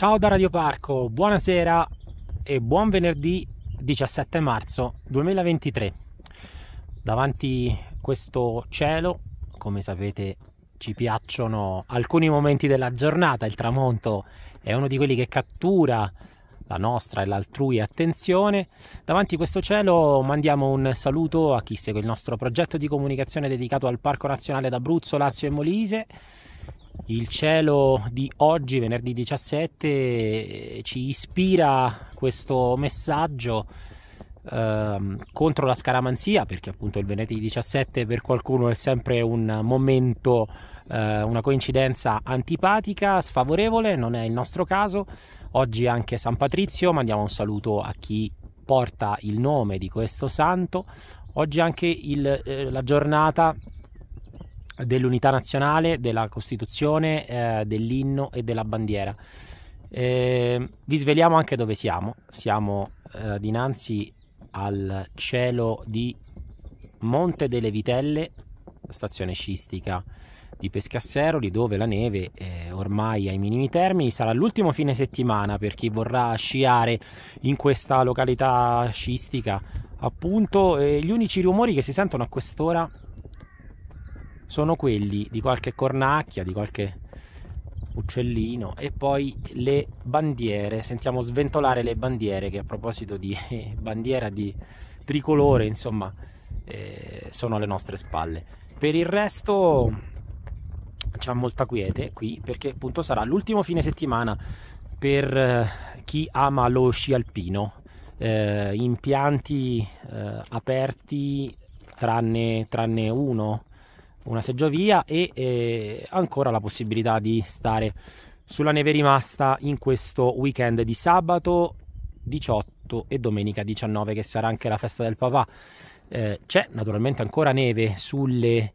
Ciao da Radio Parco, buonasera e buon venerdì 17 marzo 2023. Davanti a questo cielo, come sapete, ci piacciono alcuni momenti della giornata, il tramonto è uno di quelli che cattura la nostra e l'altrui attenzione. Davanti a questo cielo mandiamo un saluto a chi segue il nostro progetto di comunicazione dedicato al Parco Nazionale d'Abruzzo, Lazio e Molise il cielo di oggi, venerdì 17, ci ispira questo messaggio eh, contro la scaramanzia, perché appunto il venerdì 17 per qualcuno è sempre un momento, eh, una coincidenza antipatica, sfavorevole, non è il nostro caso. Oggi anche San Patrizio, mandiamo un saluto a chi porta il nome di questo santo. Oggi anche il, eh, la giornata dell'unità nazionale, della Costituzione, eh, dell'inno e della bandiera. Eh, vi sveliamo anche dove siamo. Siamo eh, dinanzi al cielo di Monte delle Vitelle, stazione scistica di Pescasseroli, dove la neve è eh, ormai ai minimi termini. Sarà l'ultimo fine settimana per chi vorrà sciare in questa località scistica. Appunto, gli unici rumori che si sentono a quest'ora sono quelli di qualche cornacchia, di qualche uccellino e poi le bandiere, sentiamo sventolare le bandiere che a proposito di bandiera di tricolore, insomma, eh, sono alle nostre spalle. Per il resto c'è molta quiete qui perché appunto sarà l'ultimo fine settimana per eh, chi ama lo sci alpino, eh, impianti eh, aperti tranne, tranne uno una seggiovia e eh, ancora la possibilità di stare sulla neve rimasta in questo weekend di sabato 18 e domenica 19 che sarà anche la festa del papà. Eh, c'è naturalmente ancora neve sulle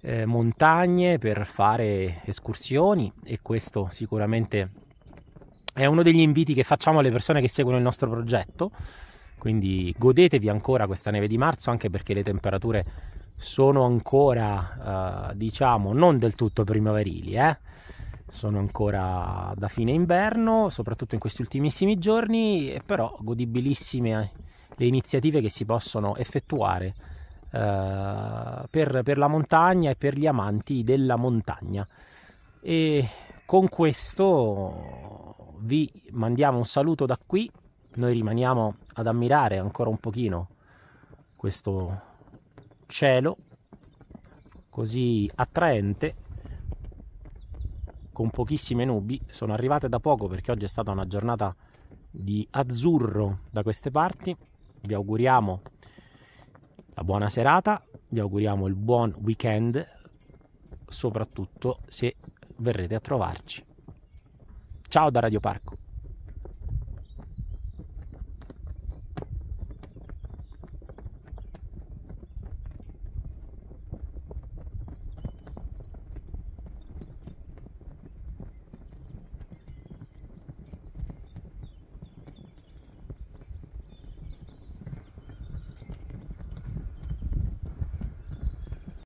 eh, montagne per fare escursioni e questo sicuramente è uno degli inviti che facciamo alle persone che seguono il nostro progetto. Quindi godetevi ancora questa neve di marzo anche perché le temperature sono ancora, eh, diciamo, non del tutto primaverili, eh? sono ancora da fine inverno, soprattutto in questi ultimissimi giorni, però godibilissime eh, le iniziative che si possono effettuare eh, per, per, la montagna e per gli amanti della montagna. E con questo vi mandiamo un saluto da qui, noi rimaniamo ad ammirare ancora un pochino questo cielo così attraente con pochissime nubi sono arrivate da poco perché oggi è stata una giornata di azzurro da queste parti vi auguriamo la buona serata vi auguriamo il buon weekend soprattutto se verrete a trovarci ciao da Radio Parco